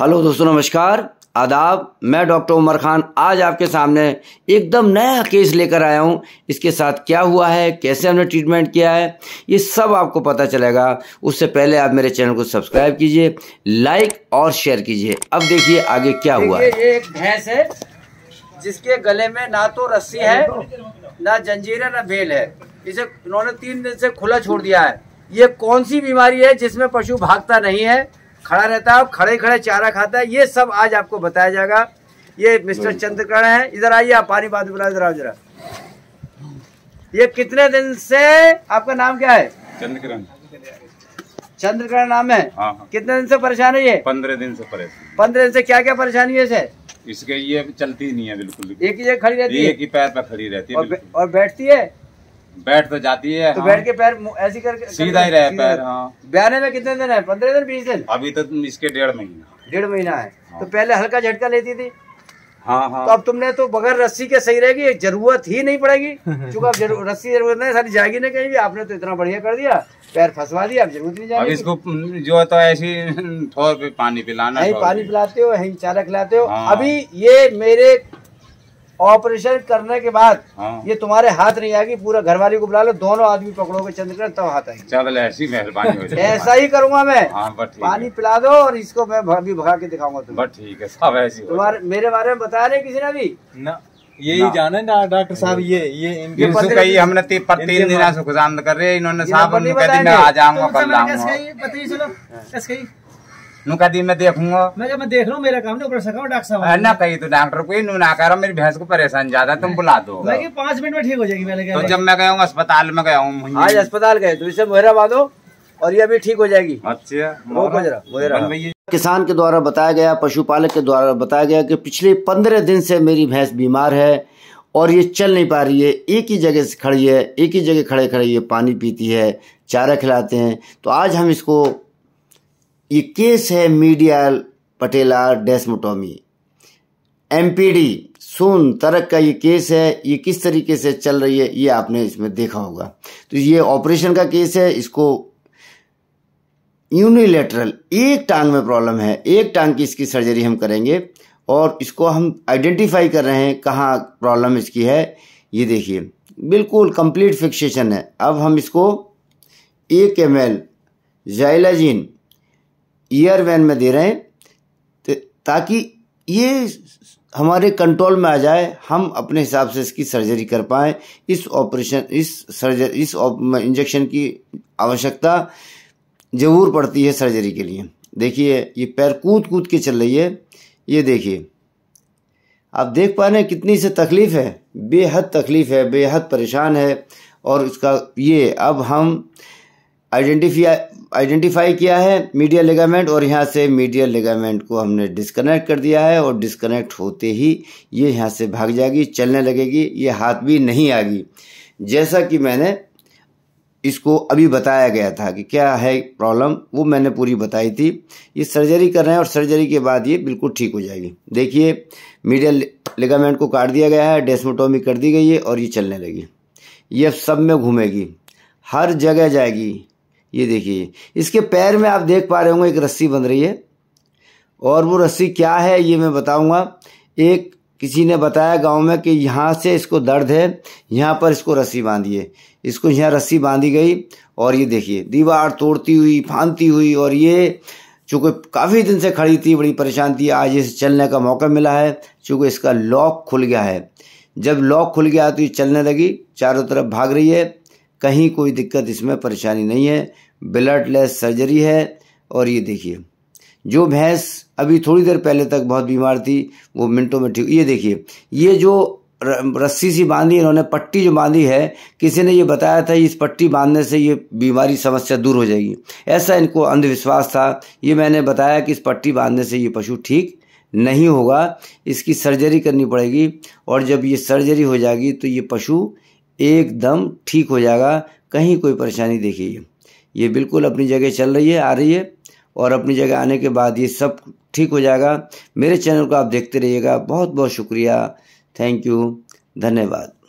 Hello दोस्तों नमस्कार आदाब मैं डॉक्टर उमर खान आज आपके सामने एकदम नया केस लेकर आया हूँ इसके साथ क्या हुआ है कैसे हमने ट्रीटमेंट किया है ये सब आपको पता चलेगा उससे पहले आप मेरे चैनल को सब्सक्राइब कीजिए लाइक और शेयर कीजिए अब देखिए आगे क्या हुआ है ये एक भैंस है जिसके गले में ना तो रस्सी है ना जंजीर है ना बेल है इसे उन्होंने तीन दिन से खुला छोड़ दिया है ये कौन सी बीमारी है जिसमें पशु भागता नहीं है खड़ा रहता है खड़े खड़े चारा खाता है ये सब आज आपको बताया जाएगा ये मिस्टर हम्म। चंद्रकरण है इधर आइए आप पानी बात बुला इधर आओ जरा ये कितने दिन से आपका नाम क्या है चंद्रकरण चंद्रकरण नाम है हाँ, हाँ। कितने दिन से परेशान है ये पंद्रह दिन से परेशान पंद्रह दिन से क्या क्या परेशानी है इसे इसके ये चलती नहीं है बिल्कुल एक ही जगह खड़ी रहती है एक ही पैर पर खड़ी रहती है और बैठती है बैठ तो जाती है तो हाँ। बैठ के पैर ऐसी करके सीधा ही रहे पैर हाँ में कितने दिन है पंद्रह दिन बीस दिन अभी तो इसके डेढ़ महीना डेढ़ महीना है हाँ। तो पहले हल्का झटका लेती थी हाँ हाँ तो अब तुमने तो बगैर रस्सी के सही रहेगी जरूरत ही नहीं पड़ेगी चूंकि अब जरूर, रस्सी जरूरत नहीं सारी जाएगी ना कहीं भी आपने तो इतना बढ़िया कर दिया पैर फंसवा दिया अब जरूरत नहीं जाएगी अब इसको जो है तो ऐसी ठोर पे पानी पिलाना नहीं पानी पिलाते हो चारा खिलाते हो हाँ। अभी ये मेरे ऑपरेशन करने के बाद हाँ। ये तुम्हारे हाथ नहीं आएगी पूरा घरवाली को बुला लो दोनों आदमी पकड़ोगे चंद्रकरण तब हाथ आएगी चल ऐसी मेहरबानी हो जाए ऐसा ही करूंगा मैं हाँ, पानी पिला दो और इसको मैं भी भगा के दिखाऊंगा तुम्हें ठीक है सब ऐसी तुम्हारे मेरे बारे में बताया नहीं किसी ने अभी ना यही जाने ना डॉक्टर साहब ये ये इनके कही हमने ती, पर तीन दिन गुजाम कर रहे इन्होंने साहब कह दी मैं आ जाऊंगा तो कल आऊंगा नुका दिन मैं देखूंगा मैं जब मैं देख रहा हूँ मेरा काम नहीं सका डॉक्टर साहब ना कही तो डॉक्टर को नू ना कह रहा मेरी भैंस को परेशान ज्यादा तुम बुला दो मैं पाँच मिनट में ठीक हो जाएगी मैंने तो जब मैं गया हूँ अस्पताल में गया हूँ आज अस्पताल गए तो इसे मोहरा बाधो और ये भी ठीक हो जाएगी अच्छा किसान के द्वारा बताया गया पशुपालक के द्वारा बताया गया कि पिछले पंद्रह दिन से मेरी भैंस बीमार है और ये चल नहीं पा रही है एक ही जगह से खड़ी है एक ही जगह खड़े खड़े ये पानी पीती है चारा खिलाते हैं तो आज हम इसको ये केस है मीडियल पटेला डेस्मोटोमी एमपीडी सुन तरक का ये केस है ये किस तरीके से चल रही है ये आपने इसमें देखा होगा तो ये ऑपरेशन का केस है इसको यूनिलेटरल एक टांग में प्रॉब्लम है एक टांग की इसकी सर्जरी हम करेंगे और इसको हम आइडेंटिफाई कर रहे हैं कहाँ प्रॉब्लम इसकी है ये देखिए बिल्कुल कंप्लीट फिक्सेशन है अब हम इसको एक M L xylazine ear vein में दे रहे हैं ताकि ये हमारे कंट्रोल में आ जाए हम अपने हिसाब से इसकी सर्जरी कर पाएँ इस ऑपरेशन इस सर्जर इस इंजेक्शन की आवश्यकता ज़रूर पड़ती है सर्जरी के लिए देखिए ये पैर कूद कूद के चल रही है ये देखिए आप देख पा रहे हैं कितनी से तकलीफ़ है बेहद तकलीफ़ है बेहद परेशान है और इसका ये अब हम आइडेंटिफाई आइडेंटिफाई किया है मीडिया लिगामेंट और यहाँ से मीडिया लिगामेंट को हमने डिस्कनेक्ट कर दिया है और डिस्कनेक्ट होते ही ये यहाँ से भाग जाएगी चलने लगेगी ये हाथ भी नहीं आएगी जैसा कि मैंने इसको अभी बताया गया था कि क्या है प्रॉब्लम वो मैंने पूरी बताई थी ये सर्जरी कर रहे हैं और सर्जरी के बाद ये बिल्कुल ठीक हो जाएगी देखिए मीडियल लिगामेंट को काट दिया गया है डेस्मोटोमी कर दी गई है और ये चलने लगी ये सब में घूमेगी हर जगह जाएगी ये देखिए इसके पैर में आप देख पा रहे होंगे एक रस्सी बंध रही है और वो रस्सी क्या है ये मैं बताऊंगा एक किसी ने बताया गांव में कि यहाँ से इसको दर्द है यहाँ पर इसको रस्सी बांधिए इसको यहाँ रस्सी बांधी गई और ये देखिए दीवार तोड़ती हुई फांदती हुई और ये चूँकि काफ़ी दिन से खड़ी थी बड़ी परेशान थी आज इसे चलने का मौका मिला है चूँकि इसका लॉक खुल गया है जब लॉक खुल गया तो ये चलने लगी चारों तरफ भाग रही है कहीं कोई दिक्कत इसमें परेशानी नहीं है ब्लडलेस सर्जरी है और ये देखिए जो भैंस अभी थोड़ी देर पहले तक बहुत बीमार थी वो मिनटों में ठीक ये देखिए ये जो रस्सी सी बांधी इन्होंने पट्टी जो बांधी है किसी ने ये बताया था इस पट्टी बांधने से ये बीमारी समस्या दूर हो जाएगी ऐसा इनको अंधविश्वास था ये मैंने बताया कि इस पट्टी बांधने से ये पशु ठीक नहीं होगा इसकी सर्जरी करनी पड़ेगी और जब ये सर्जरी हो जाएगी तो ये पशु एकदम ठीक हो जाएगा कहीं कोई परेशानी देखिए ये बिल्कुल अपनी जगह चल रही है आ रही है और अपनी जगह आने के बाद ये सब ठीक हो जाएगा मेरे चैनल को आप देखते रहिएगा बहुत बहुत शुक्रिया थैंक यू धन्यवाद